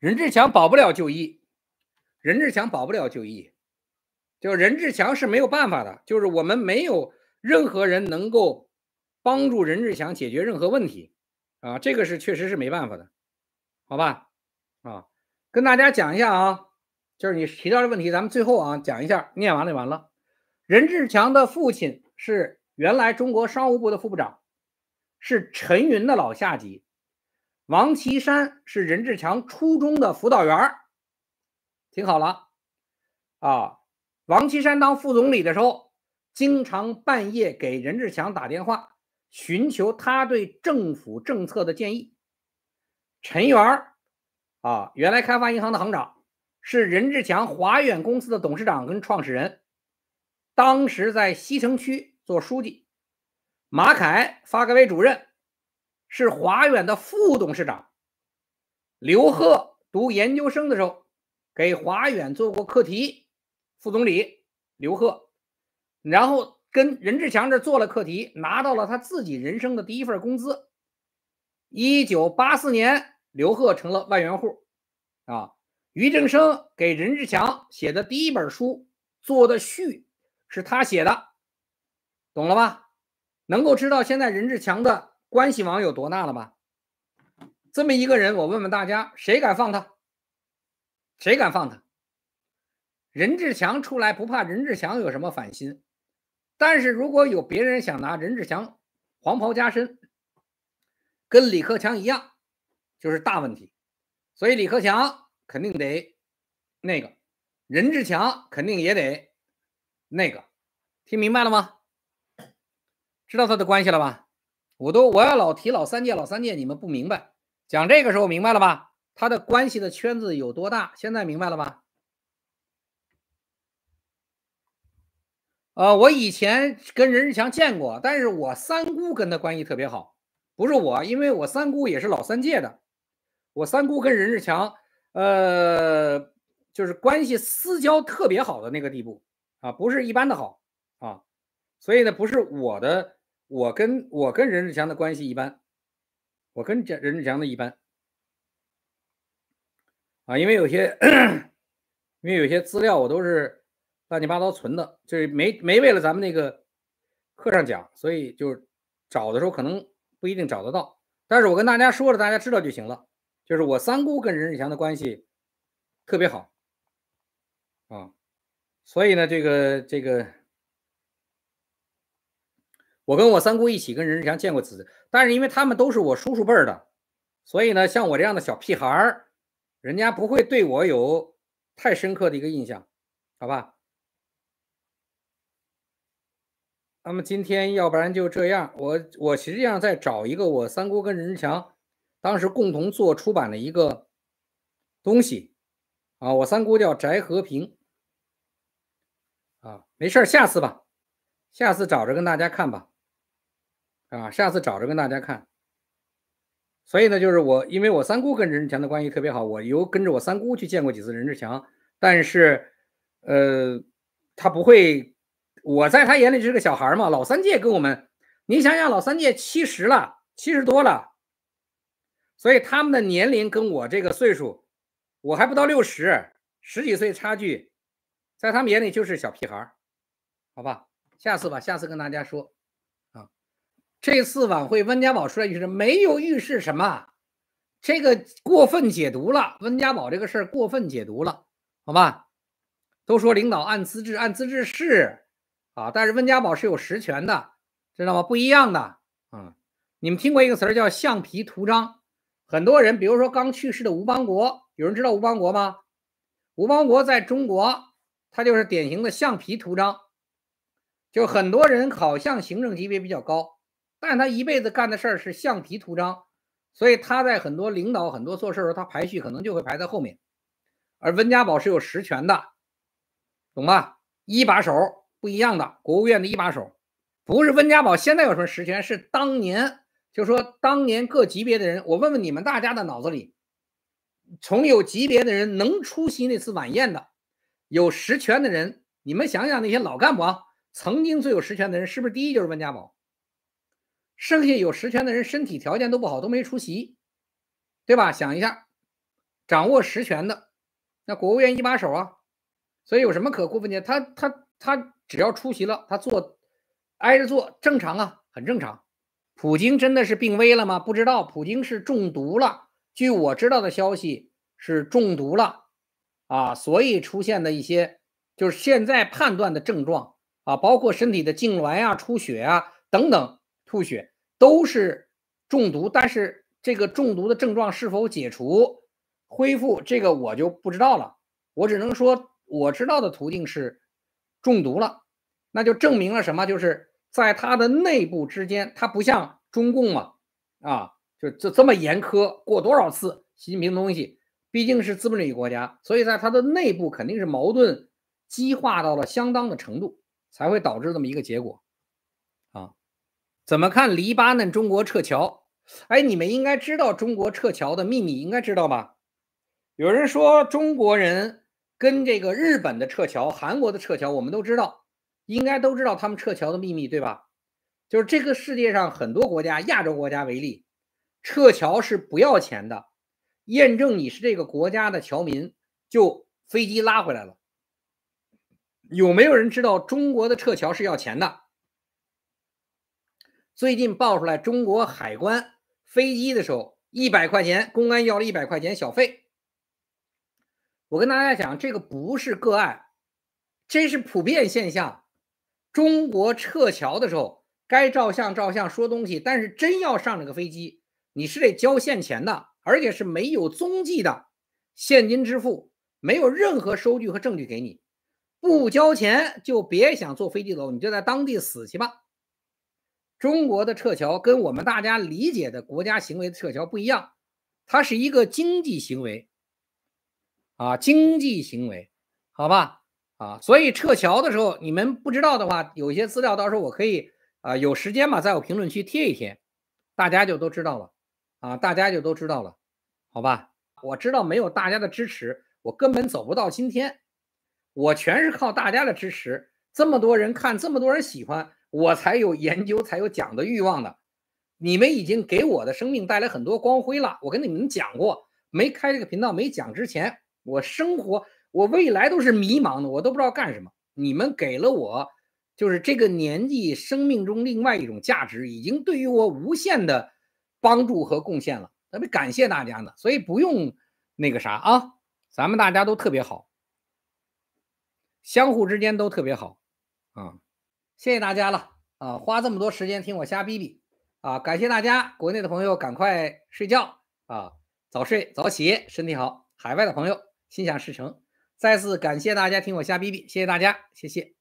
任志强保不了就义，任志强保不了就义，就任志强是没有办法的，就是我们没有任何人能够帮助任志强解决任何问题啊，这个是确实是没办法的，好吧？啊，跟大家讲一下啊，就是你提到的问题，咱们最后啊讲一下，念完就完了。任志强的父亲是原来中国商务部的副部长，是陈云的老下级。王岐山是任志强初中的辅导员听好了，啊，王岐山当副总理的时候，经常半夜给任志强打电话，寻求他对政府政策的建议。陈元，啊，原来开发银行的行长，是任志强华远公司的董事长跟创始人，当时在西城区做书记，马凯发改委主任。是华远的副董事长刘鹤读研究生的时候，给华远做过课题，副总理刘鹤，然后跟任志强这做了课题，拿到了他自己人生的第一份工资。一九八四年，刘贺成了万元户。啊，于正声给任志强写的第一本书做的序是他写的，懂了吧？能够知道现在任志强的。关系网有多大了吧？这么一个人，我问问大家，谁敢放他？谁敢放他？任志强出来不怕任志强有什么反心？但是如果有别人想拿任志强黄袍加身，跟李克强一样，就是大问题。所以李克强肯定得那个，任志强肯定也得那个。听明白了吗？知道他的关系了吧？我都我要老提老三届老三届，你们不明白，讲这个时候明白了吧？他的关系的圈子有多大？现在明白了吧？呃，我以前跟任志强见过，但是我三姑跟他关系特别好，不是我，因为我三姑也是老三届的，我三姑跟任志强，呃，就是关系私交特别好的那个地步啊，不是一般的好啊，所以呢，不是我的。我跟我跟任志强的关系一般，我跟任任志强的一般，啊，因为有些因为有些资料我都是乱七八糟存的，就是没没为了咱们那个课上讲，所以就找的时候可能不一定找得到。但是我跟大家说了，大家知道就行了。就是我三姑跟任志强的关系特别好，啊，所以呢，这个这个。我跟我三姑一起跟任志强见过次，但是因为他们都是我叔叔辈儿的，所以呢，像我这样的小屁孩儿，人家不会对我有太深刻的一个印象，好吧？那么今天要不然就这样，我我实际上在找一个我三姑跟任志强当时共同做出版的一个东西啊，我三姑叫翟和平啊，没事儿，下次吧，下次找着跟大家看吧。啊，下次找着跟大家看。所以呢，就是我，因为我三姑跟任志强的关系特别好，我又跟着我三姑去见过几次任志强。但是，呃，他不会，我在他眼里是个小孩嘛。老三届跟我们，你想想，老三届七十了，七十多了，所以他们的年龄跟我这个岁数，我还不到六十，十几岁差距，在他们眼里就是小屁孩好吧？下次吧，下次跟大家说。这次晚会，温家宝出来就是没有预示什么，这个过分解读了。温家宝这个事儿过分解读了，好吧？都说领导按资质，按资质是啊，但是温家宝是有实权的，知道吗？不一样的啊。你们听过一个词儿叫“橡皮图章”，很多人，比如说刚去世的吴邦国，有人知道吴邦国吗？吴邦国在中国，他就是典型的橡皮图章，就很多人好像行政级别比较高。但是他一辈子干的事儿是橡皮图章，所以他在很多领导很多做事的时候，他排序可能就会排在后面。而温家宝是有实权的，懂吧？一把手不一样的，国务院的一把手不是温家宝。现在有什么实权？是当年，就说当年各级别的人，我问问你们大家的脑子里，从有级别的人能出席那次晚宴的，有实权的人，你们想想那些老干部啊，曾经最有实权的人，是不是第一就是温家宝？剩下有实权的人身体条件都不好，都没出席，对吧？想一下，掌握实权的那国务院一把手啊，所以有什么可过分的？他他他只要出席了，他坐挨着坐正常啊，很正常。普京真的是病危了吗？不知道，普京是中毒了。据我知道的消息是中毒了啊，所以出现的一些就是现在判断的症状啊，包括身体的痉挛呀、出血啊等等。吐血都是中毒，但是这个中毒的症状是否解除、恢复，这个我就不知道了。我只能说，我知道的途径是中毒了，那就证明了什么？就是在它的内部之间，它不像中共嘛，啊，就就这么严苛，过多少次习近平东西，毕竟是资本主义国家，所以在它的内部肯定是矛盾激化到了相当的程度，才会导致这么一个结果。怎么看黎巴嫩中国撤侨？哎，你们应该知道中国撤侨的秘密，应该知道吧？有人说中国人跟这个日本的撤侨、韩国的撤侨，我们都知道，应该都知道他们撤侨的秘密，对吧？就是这个世界上很多国家，亚洲国家为例，撤侨是不要钱的，验证你是这个国家的侨民，就飞机拉回来了。有没有人知道中国的撤侨是要钱的？最近爆出来，中国海关飞机的时候，一百块钱，公安要了一百块钱小费。我跟大家讲，这个不是个案，这是普遍现象。中国撤侨的时候，该照相照相，说东西，但是真要上这个飞机，你是得交现钱的，而且是没有踪迹的现金支付，没有任何收据和证据给你。不交钱就别想坐飞机走，你就在当地死去吧。中国的撤侨跟我们大家理解的国家行为的撤侨不一样，它是一个经济行为，啊，经济行为，好吧，啊，所以撤侨的时候，你们不知道的话，有些资料到时候我可以，啊，有时间嘛，在我评论区贴一贴，大家就都知道了，啊，大家就都知道了，好吧，我知道没有大家的支持，我根本走不到今天，我全是靠大家的支持，这么多人看，这么多人喜欢。我才有研究，才有讲的欲望的。你们已经给我的生命带来很多光辉了。我跟你们讲过，没开这个频道，没讲之前，我生活，我未来都是迷茫的，我都不知道干什么。你们给了我，就是这个年纪生命中另外一种价值，已经对于我无限的帮助和贡献了。特别感谢大家呢，所以不用那个啥啊，咱们大家都特别好，相互之间都特别好啊。谢谢大家了啊！花这么多时间听我瞎逼逼啊！感谢大家，国内的朋友赶快睡觉啊，早睡早起，身体好。海外的朋友心想事成。再次感谢大家听我瞎逼逼，谢谢大家，谢谢。